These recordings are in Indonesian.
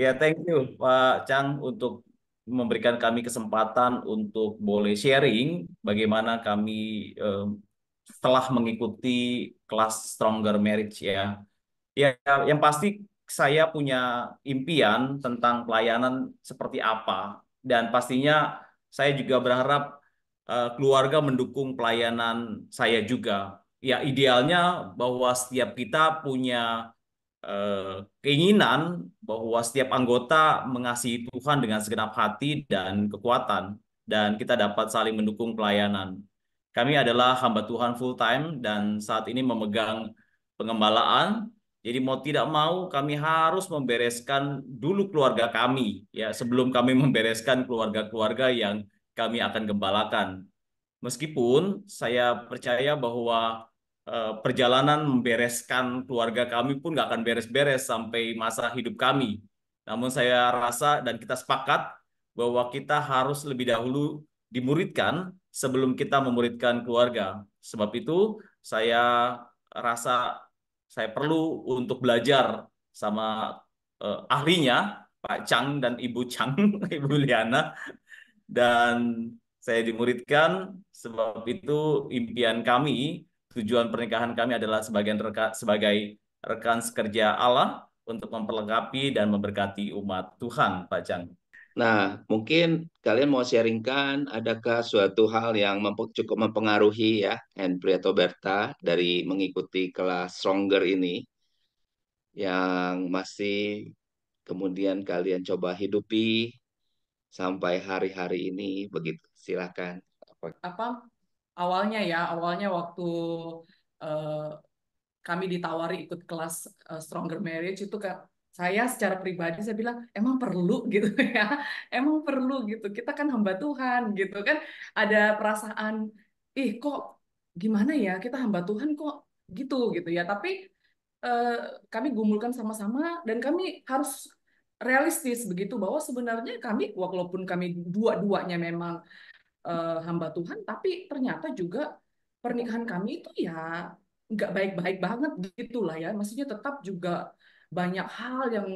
Ya, thank you Pak Chang untuk memberikan kami kesempatan untuk boleh sharing bagaimana kami uh, eh, setelah mengikuti kelas Stronger Marriage ya. Ya, yang pasti saya punya impian tentang pelayanan seperti apa dan pastinya saya juga berharap uh, keluarga mendukung pelayanan saya juga. Ya, idealnya bahwa setiap kita punya Eh, keinginan bahwa setiap anggota mengasihi Tuhan dengan segenap hati dan kekuatan, dan kita dapat saling mendukung pelayanan. Kami adalah hamba Tuhan full time dan saat ini memegang pengembalaan. Jadi mau tidak mau kami harus membereskan dulu keluarga kami ya sebelum kami membereskan keluarga-keluarga yang kami akan gembalakan. Meskipun saya percaya bahwa Eh, perjalanan membereskan keluarga kami pun nggak akan beres-beres sampai masa hidup kami. Namun saya rasa dan kita sepakat bahwa kita harus lebih dahulu dimuridkan sebelum kita memuridkan keluarga. Sebab itu saya rasa saya perlu untuk belajar sama uh, ahlinya Pak Chang dan Ibu Chang, Ibu Liana dan saya dimuridkan sebab itu impian kami Tujuan pernikahan kami adalah sebagai reka, sebagai rekan sekerja Allah untuk memperlengkapi dan memberkati umat Tuhan, Pak Chang. Nah, mungkin kalian mau sharingkan adakah suatu hal yang mem cukup mempengaruhi ya Henry atau Berta dari mengikuti kelas Stronger ini yang masih kemudian kalian coba hidupi sampai hari-hari ini begitu. Silakan. Apa awalnya ya, awalnya waktu uh, kami ditawari ikut kelas uh, Stronger Marriage itu kan saya secara pribadi saya bilang emang perlu gitu ya emang perlu gitu kita kan hamba Tuhan gitu kan ada perasaan ih kok gimana ya kita hamba Tuhan kok gitu gitu ya tapi eh, kami gumulkan sama-sama dan kami harus realistis begitu bahwa sebenarnya kami walaupun kami dua-duanya memang uh, hamba Tuhan, tapi ternyata juga pernikahan kami itu ya nggak baik-baik banget gitu lah ya. Maksudnya tetap juga banyak hal yang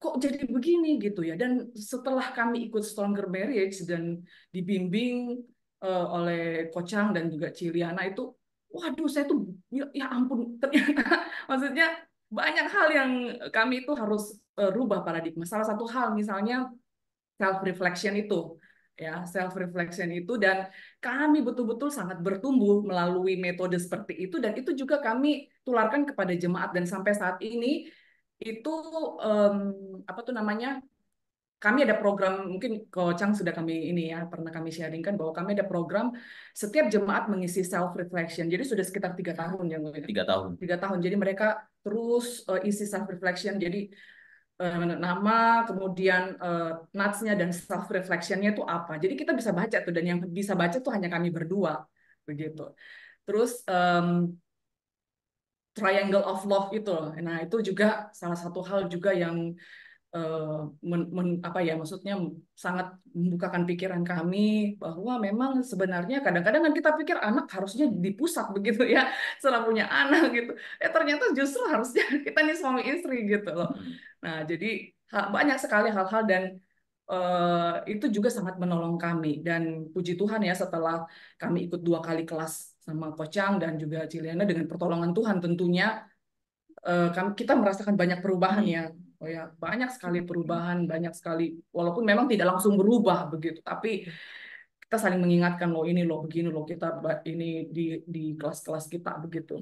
kok jadi begini gitu ya. Dan setelah kami ikut Stronger Marriage dan dibimbing uh, oleh Kocang dan juga Ciliana itu, waduh saya tuh ya, ya ampun ternyata maksudnya banyak hal yang kami itu harus uh, rubah paradigma. Salah satu hal misalnya self reflection itu ya self reflection itu dan kami betul-betul sangat bertumbuh melalui metode seperti itu dan itu juga kami tularkan kepada jemaat dan sampai saat ini itu um, apa tuh namanya kami ada program mungkin Kocang sudah kami ini ya pernah kami sharingkan bahwa kami ada program setiap jemaat mengisi self reflection jadi sudah sekitar tiga tahun yang tiga tahun tiga tahun jadi mereka terus uh, isi self reflection jadi nama, kemudian uh, nutsnya dan self reflectionnya itu apa. Jadi kita bisa baca tuh dan yang bisa baca tuh hanya kami berdua begitu. Terus um, triangle of love itu, nah itu juga salah satu hal juga yang Eh, men, men, apa ya maksudnya sangat membukakan pikiran kami bahwa memang sebenarnya kadang-kadang kan kita pikir anak harusnya di pusat begitu ya setelah punya anak gitu eh ternyata justru harusnya kita nih suami istri gitu loh hmm. nah jadi banyak sekali hal-hal dan Uh, itu juga sangat menolong kami dan puji Tuhan ya setelah kami ikut dua kali kelas sama Kocang dan juga Ciliana dengan pertolongan Tuhan tentunya uh, kami kita merasakan banyak perubahan hmm. ya Oh ya, banyak sekali perubahan, banyak sekali walaupun memang tidak langsung berubah begitu, tapi kita saling mengingatkan loh ini loh begini loh kita ini di di kelas-kelas kita begitu.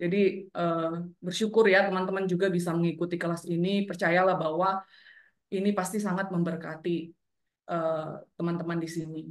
Jadi uh, bersyukur ya teman-teman juga bisa mengikuti kelas ini, percayalah bahwa ini pasti sangat memberkati Eh, teman-teman uh, di sini.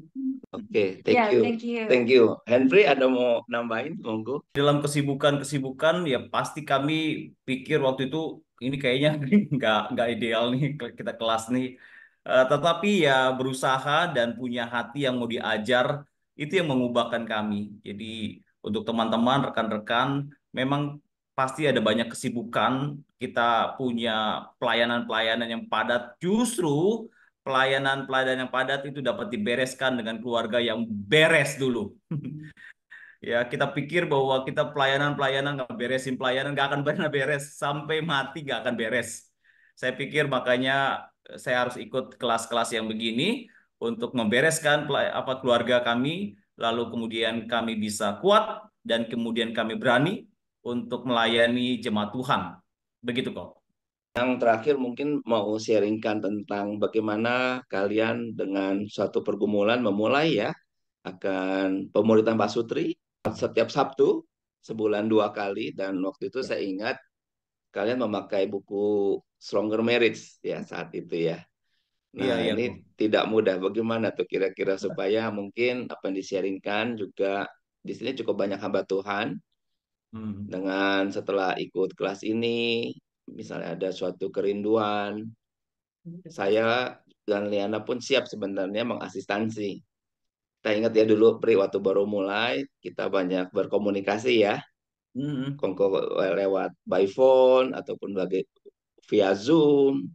Oke, okay, thank yeah, you. Thank you. Thank you. Henry ada mau nambahin monggo. Dalam kesibukan-kesibukan ya pasti kami pikir waktu itu ini kayaknya nggak nggak ideal nih kita kelas nih. Uh, tetapi ya berusaha dan punya hati yang mau diajar itu yang mengubahkan kami. Jadi untuk teman-teman, rekan-rekan, memang pasti ada banyak kesibukan. Kita punya pelayanan-pelayanan yang padat. Justru pelayanan-pelayanan yang padat itu dapat dibereskan dengan keluarga yang beres dulu. ya kita pikir bahwa kita pelayanan-pelayanan nggak beresin pelayanan nggak akan pernah beres sampai mati nggak akan beres. Saya pikir makanya eh, saya harus ikut kelas-kelas yang begini untuk membereskan apa keluarga kami lalu kemudian kami bisa kuat dan kemudian kami berani untuk melayani jemaat Tuhan. Begitu kok yang terakhir mungkin mau sharingkan tentang bagaimana kalian dengan suatu pergumulan memulai ya akan pemuritan Pak Sutri setiap Sabtu sebulan dua kali dan waktu itu ya. saya ingat kalian memakai buku Stronger Marriage ya saat itu ya. Nah ya, ya. ini tidak mudah. Bagaimana tuh kira-kira supaya mungkin apa yang disharingkan juga di sini cukup banyak hamba Tuhan hmm. dengan setelah ikut kelas ini misalnya ada suatu kerinduan, hmm. saya dan Liana pun siap sebenarnya mengasistansi. Kita ingat ya dulu Pri waktu baru mulai kita banyak berkomunikasi ya, mm -hmm. lewat by phone ataupun bagai via Zoom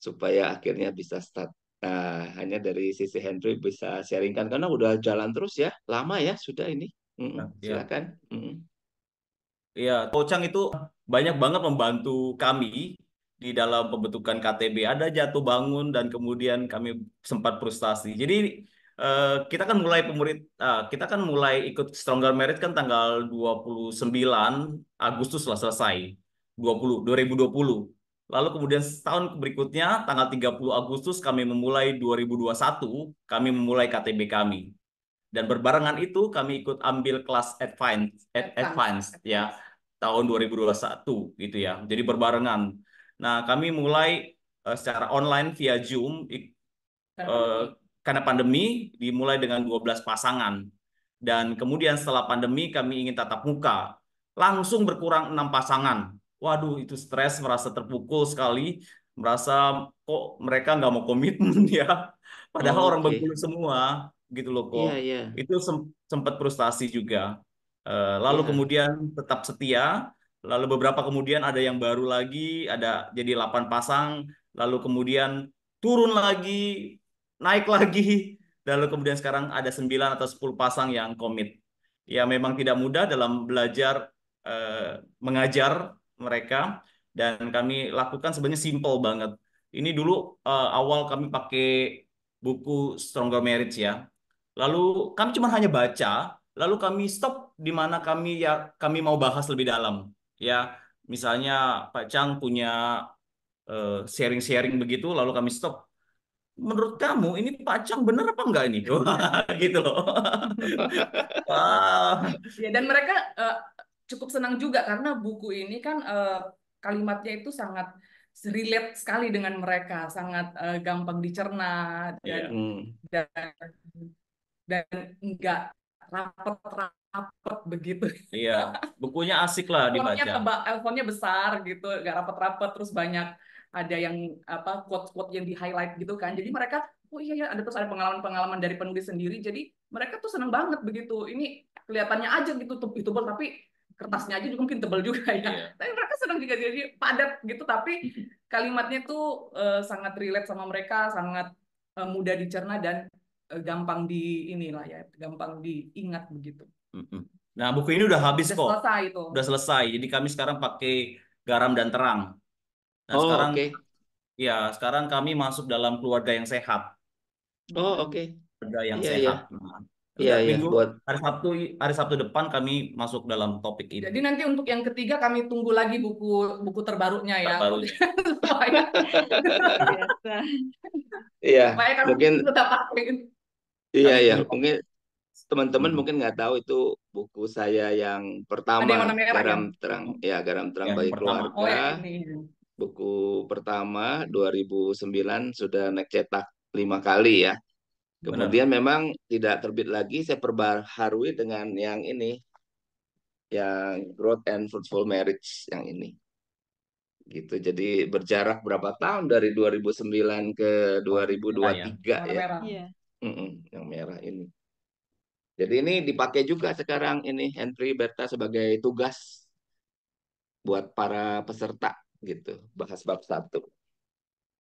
supaya akhirnya bisa start. Nah, hanya dari sisi Henry bisa sharingkan karena udah jalan terus ya, lama ya sudah ini. Mm hmm nah, iya. silakan. Ya. Mm hmm ya Tocang itu banyak banget membantu kami di dalam pembentukan KTB ada jatuh bangun dan kemudian kami sempat frustasi. Jadi eh, kita kan mulai pemurid ah, kita kan mulai ikut Stronger Merit kan tanggal 29 Agustus lah selesai 20 2020. Lalu kemudian tahun berikutnya tanggal 30 Agustus kami memulai 2021 kami memulai KTB kami. Dan berbarengan itu kami ikut ambil kelas advance, ad, ya tahun 2021 gitu ya. Jadi berbarengan. Nah, kami mulai uh, secara online via Zoom uh, karena pandemi dimulai dengan 12 pasangan. Dan kemudian setelah pandemi kami ingin tatap muka. Langsung berkurang enam pasangan. Waduh, itu stres, merasa terpukul sekali, merasa kok mereka nggak mau komitmen ya. Padahal oh, okay. orang berburu semua gitu loh kok. Yeah, yeah. Itu sempat frustasi juga. Uh, lalu yeah. kemudian tetap setia, lalu beberapa kemudian ada yang baru lagi, ada jadi 8 pasang, lalu kemudian turun lagi, naik lagi, lalu kemudian sekarang ada 9 atau 10 pasang yang komit. Ya memang tidak mudah dalam belajar uh, mengajar mereka dan kami lakukan sebenarnya simple banget. Ini dulu uh, awal kami pakai buku Stronger Marriage ya. Lalu kami cuma hanya baca, lalu kami stop di mana kami ya kami mau bahas lebih dalam. Ya, misalnya Pak Chang punya eh, sharing-sharing uh, begitu, lalu kami stop. Menurut kamu ini Pak Chang benar apa enggak ini? gitu loh. Ya, dan mereka uh, cukup senang juga karena buku ini kan uh, kalimatnya itu sangat relate sekali dengan mereka, sangat uh, gampang dicerna iya. dan, yeah. Hmm. dan dan enggak rapet-rapet begitu. Iya, bukunya asik lah dibaca. Teba, tebak, eh, besar gitu, enggak rapet-rapet, terus banyak ada yang apa quote-quote yang di highlight gitu kan. Jadi mereka, oh iya ya, ada terus ada pengalaman-pengalaman dari penulis sendiri. Jadi mereka tuh seneng banget begitu. Ini kelihatannya aja gitu pun tapi kertasnya aja juga mungkin tebal juga ya. Iya. Tapi mereka senang juga jadi padat gitu, tapi kalimatnya tuh uh, sangat relate sama mereka, sangat uh, mudah dicerna dan Eh, gampang di inilah ya, gampang diingat begitu. Nah, buku ini udah habis udah kok. Selesai itu. Udah selesai. Jadi kami sekarang pakai garam dan terang. Nah, oh, sekarang okay. Ya, sekarang kami masuk dalam keluarga yang sehat. Oh, oke. Okay. Keluarga yang yeah, sehat. Yeah. Nah, Iya, iya, minggu, buat hari Sabtu, hari Sabtu depan kami masuk dalam topik ini. Jadi nanti untuk yang ketiga kami tunggu lagi buku buku terbarunya ya. Terbarunya. Supaya. Iya. Supaya kami mungkin tetap pakai. Iya iya, kan mungkin teman-teman hmm. mungkin nggak tahu itu buku saya yang pertama yang merah, garam ya? terang, ya garam terang yang bagi pertama. Oh, keluarga. Oh, ya, Buku pertama 2009 sudah naik cetak lima kali ya. Kemudian Benar. memang tidak terbit lagi, saya perbaharui dengan yang ini, yang Growth and Fruitful Marriage yang ini. Gitu, jadi berjarak berapa tahun dari 2009 ke 2023 iya. ya. merah. ya. Iya yang merah ini. Jadi ini dipakai juga sekarang ini Henry Berta sebagai tugas buat para peserta gitu bahas bab satu.